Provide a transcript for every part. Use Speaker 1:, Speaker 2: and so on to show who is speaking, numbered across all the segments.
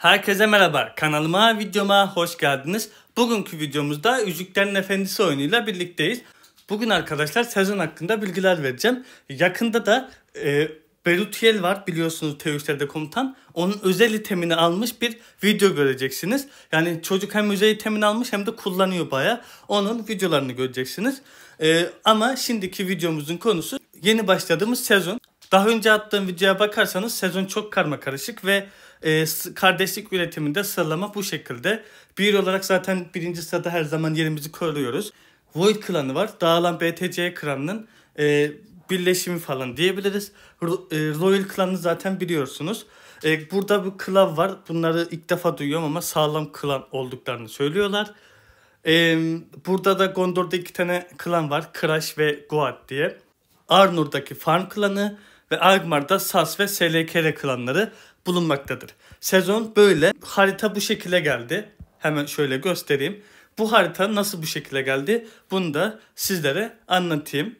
Speaker 1: Herkese merhaba. Kanalıma, videoma hoş geldiniz. Bugünkü videomuzda Yüzüklerin Efendisi oyunuyla birlikteyiz. Bugün arkadaşlar sezon hakkında bilgiler vereceğim. Yakında da e, Berutiel var biliyorsunuz T3'lerde komutan. Onun özel itemini almış bir video göreceksiniz. Yani çocuk hem özel itemini almış hem de kullanıyor baya. Onun videolarını göreceksiniz. E, ama şimdiki videomuzun konusu yeni başladığımız sezon. Daha önce attığım videoya bakarsanız sezon çok karma karışık ve e, kardeşlik üretiminde sıralama bu şekilde. Bir olarak zaten birinci sırada her zaman yerimizi koruyoruz. Void klanı var. Dağılan BTC klanının e, birleşimi falan diyebiliriz. Ro e, Royal klanı zaten biliyorsunuz. E, burada bir klan var. Bunları ilk defa duyuyorum ama sağlam klan olduklarını söylüyorlar. E, burada da Gondor'da iki tane klan var. Crash ve Goat diye. Arnur'daki farm klanı, ve Angmar'da Sas ve SLKR klanları bulunmaktadır. Sezon böyle. Harita bu şekilde geldi. Hemen şöyle göstereyim. Bu harita nasıl bu şekilde geldi? Bunu da sizlere anlatayım.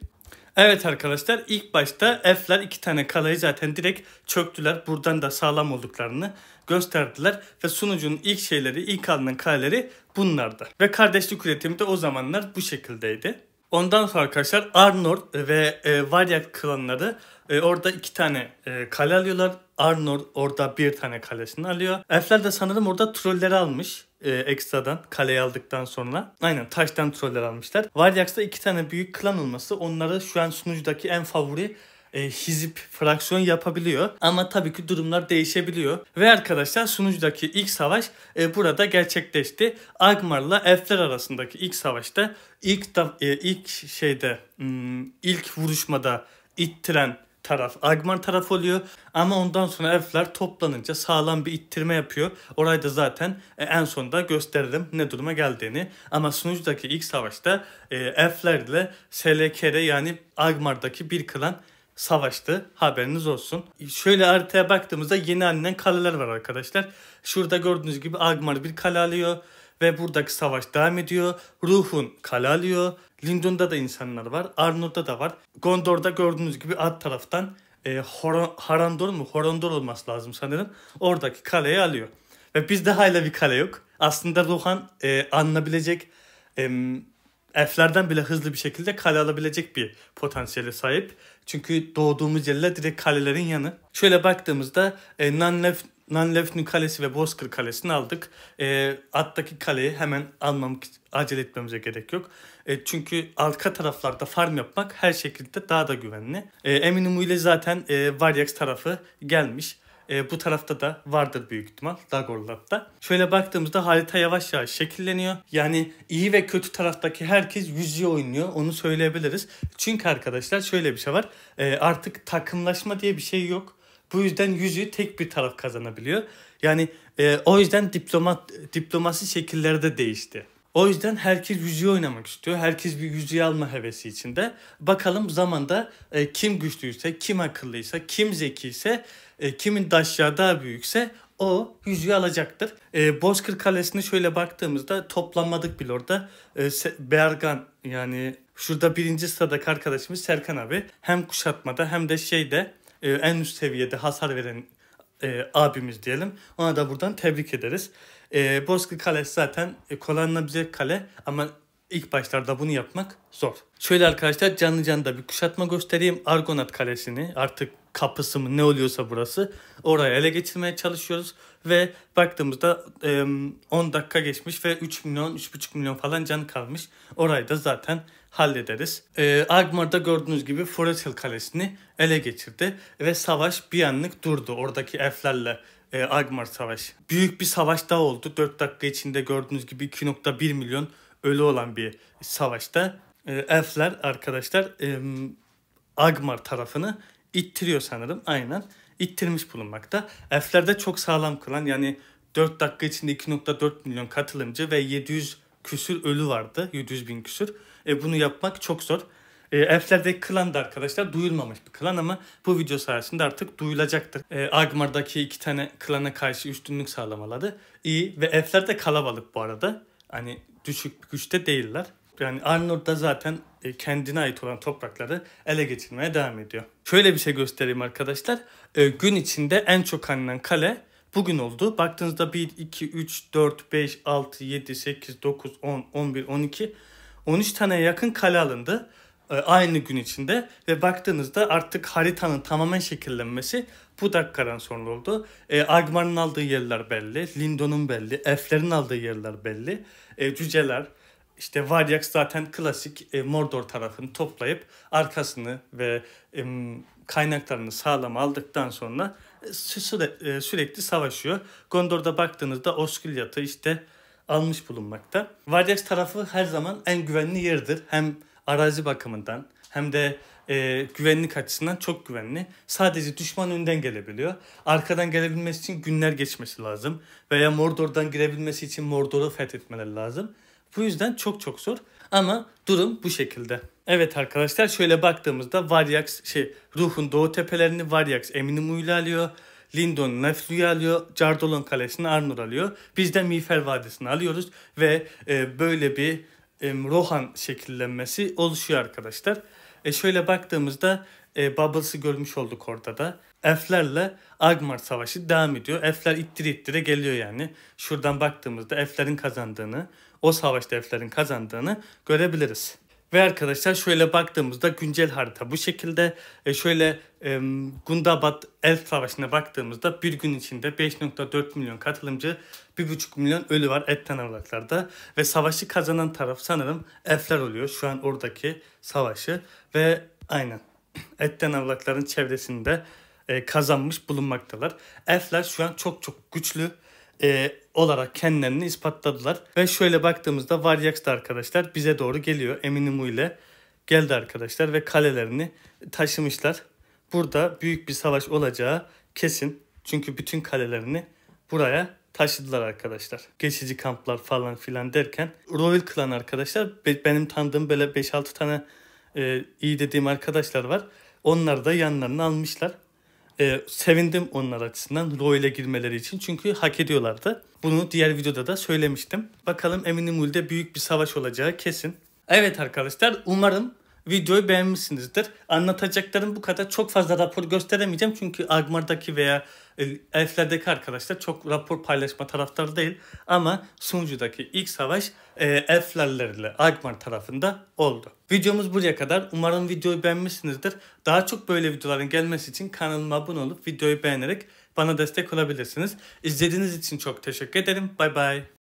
Speaker 1: Evet arkadaşlar ilk başta F'ler iki tane kalayı zaten direkt çöktüler. Buradan da sağlam olduklarını gösterdiler. Ve sunucunun ilk şeyleri, ilk alınan kaleleri bunlardı. Ve kardeşlik üretimi de o zamanlar bu şekildeydi. Ondan sonra arkadaşlar Arnor ve e, Varyat klanları e, orada iki tane e, kale alıyorlar. Arnor orada bir tane kalesini alıyor. Elfler de sanırım orada trolleri almış e, ekstradan kaleyi aldıktan sonra. Aynen taştan troller almışlar. Varyax'ta iki tane büyük klan olması onları şu an sunucudaki en favori e, hizip fraksiyon yapabiliyor. Ama tabii ki durumlar değişebiliyor. Ve arkadaşlar sunucudaki ilk savaş e, burada gerçekleşti. Agmar'la elfler arasındaki ilk savaşta ilk da, e, ilk şeyde hmm, ilk vuruşmada ittiren taraf Agmar taraf oluyor. Ama ondan sonra elfler toplanınca sağlam bir ittirme yapıyor. Orayı da zaten e, en sonda gösteririm ne duruma geldiğini. Ama sunucudaki ilk savaşta e, ile SLK'de yani Agmar'daki bir klan savaştı. Haberiniz olsun. Şöyle haritaya baktığımızda yeni alınan kaleler var arkadaşlar. Şurada gördüğünüz gibi Agmar bir kale alıyor ve buradaki savaş devam ediyor. Ruhun kale alıyor. Lindun'da da insanlar var. Arnor'da da var. Gondor'da gördüğünüz gibi alt taraftan e, Horon, Harandor mu? Horondor olması lazım sanırım. Oradaki kaleyi alıyor. Ve bizde hala bir kale yok. Aslında Ruhan e, anlayabilecek e, F'lerden bile hızlı bir şekilde kale alabilecek bir potansiyele sahip. Çünkü doğduğumuz yerler direkt kalelerin yanı. Şöyle baktığımızda e, Nanlef Nanlefnü Kalesi ve Bozkır Kalesi'ni aldık. E, alttaki kaleyi hemen almam, acele etmemize gerek yok. E, çünkü arka taraflarda farm yapmak her şekilde daha da güvenli. E, Eminimü ile zaten e, Varyax tarafı gelmiş. E, bu tarafta da vardır büyük ihtimal Dagorlat'ta. Şöyle baktığımızda harita yavaş yavaş şekilleniyor. Yani iyi ve kötü taraftaki herkes yüzüğü oynuyor. Onu söyleyebiliriz. Çünkü arkadaşlar şöyle bir şey var. E, artık takımlaşma diye bir şey yok. Bu yüzden yüzüğü tek bir taraf kazanabiliyor. Yani e, o yüzden diplomat diplomasi şekilleri de değişti. O yüzden herkes yüzüğü oynamak istiyor. Herkes bir yüzüğü alma hevesi içinde. Bakalım zamanda e, kim güçlüyse, kim akıllıysa, kim zekiyse, e, kimin daşya daha büyükse o yüzüğü alacaktır. E, Bozkır Kalesi'ne şöyle baktığımızda toplanmadık bile orada. E, Bergan yani şurada birinci sıradaki arkadaşımız Serkan abi hem kuşatmada hem de şeyde e, en üst seviyede hasar veren e, abimiz diyelim. Ona da buradan tebrik ederiz. E, Bozkır Kalesi zaten e, kullanılabilecek kale ama ilk başlarda bunu yapmak zor. Şöyle arkadaşlar canlı canlı da bir kuşatma göstereyim. Argonat Kalesi'ni artık kapısı mı ne oluyorsa burası oraya ele geçirmeye çalışıyoruz ve baktığımızda e, 10 dakika geçmiş ve 3 milyon 3,5 milyon falan can kalmış. Orayı da zaten hallederiz. E, ee, Agmar'da gördüğünüz gibi Foretel Kalesi'ni ele geçirdi ve savaş bir anlık durdu. Oradaki elflerle e, Agmar Savaşı. Büyük bir savaş daha oldu. 4 dakika içinde gördüğünüz gibi 2.1 milyon ölü olan bir savaşta e, elfler arkadaşlar e, Agmar tarafını ittiriyor sanırım aynen. ittirmiş bulunmakta. Elfler çok sağlam kılan yani 4 dakika içinde 2.4 milyon katılımcı ve 700 küsür ölü vardı. 700 bin küsür. E, bunu yapmak çok zor. E, elflerdeki klan da arkadaşlar duyulmamış bir klan ama bu video sayesinde artık duyulacaktır. E, Agmar'daki iki tane klana karşı üstünlük sağlamaladı. İyi ve elfler de kalabalık bu arada. Hani düşük güçte değiller. Yani Arnor da zaten e, kendine ait olan toprakları ele geçirmeye devam ediyor. Şöyle bir şey göstereyim arkadaşlar. E, gün içinde en çok alınan kale bugün oldu. Baktığınızda 1, 2, 3, 4, 5, 6, 7, 8, 9, 10, 11, 12, 13 tane yakın kale alındı. E, aynı gün içinde ve baktığınızda artık haritanın tamamen şekillenmesi bu dakikadan sonra oldu. E, Agmar'ın aldığı yerler belli, Lindo'nun belli, Elf'lerin aldığı yerler belli. E, cüceler, işte Varyax zaten klasik e, Mordor tarafını toplayıp arkasını ve e, kaynaklarını sağlam aldıktan sonra e, süre, e, sürekli savaşıyor. Gondor'da baktığınızda Osgiliath'ı işte almış bulunmakta. Varyax tarafı her zaman en güvenli yerdir. Hem arazi bakımından hem de e, güvenlik açısından çok güvenli. Sadece düşman önden gelebiliyor. Arkadan gelebilmesi için günler geçmesi lazım. Veya Mordor'dan girebilmesi için Mordor'u fethetmeleri lazım. Bu yüzden çok çok zor. Ama durum bu şekilde. Evet arkadaşlar şöyle baktığımızda Varyax şey Ruh'un doğu tepelerini Varyax eminim ile alıyor. Lindon Neflu'yu alıyor. Cardolon Kalesi'ni Arnor alıyor. Biz de Mifer Vadisi'ni alıyoruz. Ve e, böyle bir Rohan şekillenmesi oluşuyor arkadaşlar. E şöyle baktığımızda e, Bubbles'ı görmüş olduk orada da. Elflerle Agmar savaşı devam ediyor. Elfler ittire ittire geliyor yani. Şuradan baktığımızda Elflerin kazandığını, o savaşta Elflerin kazandığını görebiliriz. Ve arkadaşlar şöyle baktığımızda güncel harita bu şekilde. E şöyle e, Gundabad El Savaşı'na baktığımızda bir gün içinde 5.4 milyon katılımcı, 1.5 milyon ölü var etten avlaklarda Ve savaşı kazanan taraf sanırım Elfler oluyor şu an oradaki savaşı. Ve aynen etten avlakların çevresinde e, kazanmış bulunmaktalar. Elfler şu an çok çok güçlü e, olarak kendilerini ispatladılar. Ve şöyle baktığımızda Varyax da arkadaşlar bize doğru geliyor Eminimu ile geldi arkadaşlar ve kalelerini taşımışlar. Burada büyük bir savaş olacağı kesin. Çünkü bütün kalelerini buraya taşıdılar arkadaşlar. Geçici kamplar falan filan derken Royal Clan arkadaşlar benim tanıdığım böyle 5-6 tane e, iyi dediğim arkadaşlar var. Onları da yanlarına almışlar e, sevindim onlar açısından role girmeleri için. Çünkü hak ediyorlardı. Bunu diğer videoda da söylemiştim. Bakalım eminim ulde büyük bir savaş olacağı kesin. Evet arkadaşlar umarım videoyu beğenmişsinizdir. Anlatacaklarım bu kadar. Çok fazla rapor gösteremeyeceğim. Çünkü Agmar'daki veya e, Elf'lerdeki arkadaşlar çok rapor paylaşma taraftarı değil. Ama sunucudaki ilk savaş e, Elf'lerle Agmar tarafında oldu. Videomuz buraya kadar. Umarım videoyu beğenmişsinizdir. Daha çok böyle videoların gelmesi için kanalıma abone olup videoyu beğenerek bana destek olabilirsiniz. İzlediğiniz için çok teşekkür ederim. Bay bay.